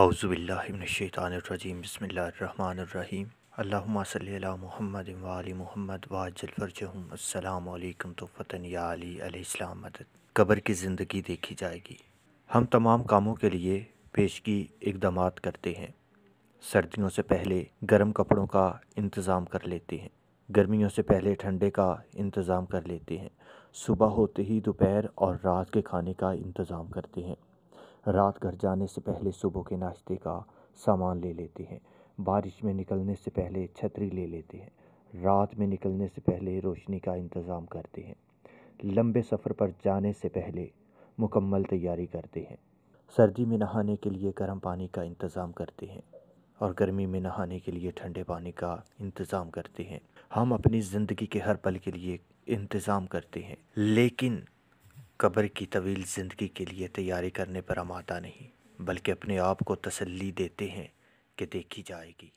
अवज़ुबिल्लिमिनशैतानरजीम बसमीम अल्लाम महमद वाली मोहम्मद वाजलफ़रजहम अल्लाम तो फ़तन या क़बर की ज़िंदगी देखी जाएगी हम तमाम कामों के लिए पेशगी इकदाम करते हैं सर्दियों से पहले गर्म कपड़ों का इंतज़ाम कर लेते हैं गर्मियों से पहले ठंडे का इंतज़ाम कर लेते हैं सुबह होते ही दोपहर और रात के खाने का इंतज़ाम करते हैं रात घर जाने से पहले सुबह के नाश्ते का सामान ले लेते हैं बारिश में निकलने से पहले छतरी ले लेते हैं रात में निकलने से पहले रोशनी का इंतज़ाम करते हैं लंबे सफ़र पर जाने से पहले मुकम्मल तैयारी करते हैं सर्दी में नहाने के लिए गर्म पानी का इंतज़ाम करते हैं और गर्मी में नहाने के लिए ठंडे पानी का इंतज़ाम करते हैं हम अपनी ज़िंदगी के हर पल के लिए इंतज़ाम करते हैं लेकिन कब्र की तवील ज़िंदगी के लिए तैयारी करने पर आमादा नहीं बल्कि अपने आप को तसल्ली देते हैं कि देखी जाएगी